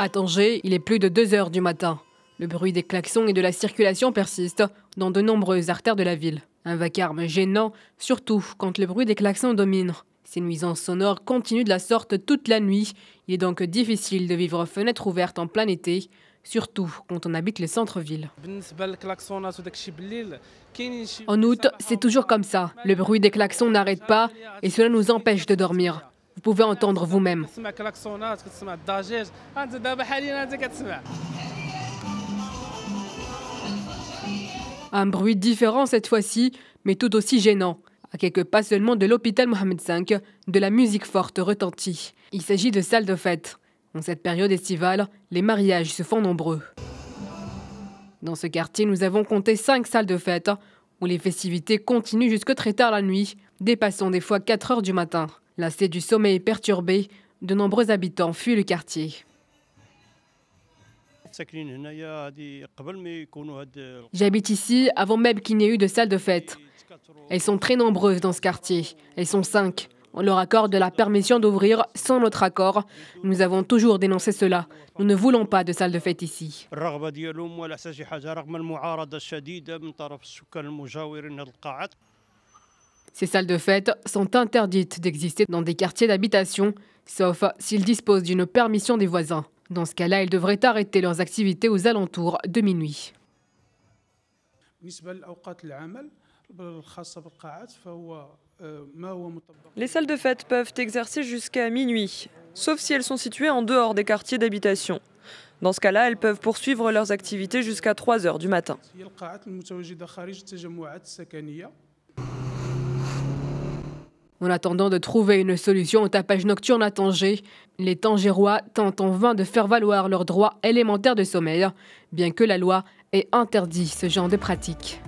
À Tanger, il est plus de 2 heures du matin. Le bruit des klaxons et de la circulation persiste dans de nombreuses artères de la ville. Un vacarme gênant, surtout quand le bruit des klaxons domine. Ces nuisances sonores continuent de la sorte toute la nuit. Il est donc difficile de vivre fenêtre ouverte en plein été, surtout quand on habite le centre-ville. En août, c'est toujours comme ça. Le bruit des klaxons n'arrête pas et cela nous empêche de dormir. Vous pouvez entendre vous-même. Un bruit différent cette fois-ci, mais tout aussi gênant. À quelques pas seulement de l'hôpital Mohamed V, de la musique forte retentit. Il s'agit de salles de fête. En cette période estivale, les mariages se font nombreux. Dans ce quartier, nous avons compté cinq salles de fête où les festivités continuent jusque très tard la nuit, dépassant des fois 4 heures du matin. Lassés du sommeil perturbé, de nombreux habitants fuient le quartier. J'habite ici avant même qu'il n'y ait eu de salle de fête. Elles sont très nombreuses dans ce quartier. Elles sont cinq. On leur accorde la permission d'ouvrir sans notre accord. Nous avons toujours dénoncé cela. Nous ne voulons pas de salle de fête ici. Ces salles de fête sont interdites d'exister dans des quartiers d'habitation, sauf s'ils disposent d'une permission des voisins. Dans ce cas-là, ils devraient arrêter leurs activités aux alentours de minuit. Les salles de fête peuvent exercer jusqu'à minuit, sauf si elles sont situées en dehors des quartiers d'habitation. Dans ce cas-là, elles peuvent poursuivre leurs activités jusqu'à 3 heures du matin. En attendant de trouver une solution au tapage nocturne à Tanger, les Tangérois tentent en vain de faire valoir leurs droits élémentaires de sommeil, bien que la loi ait interdit ce genre de pratique.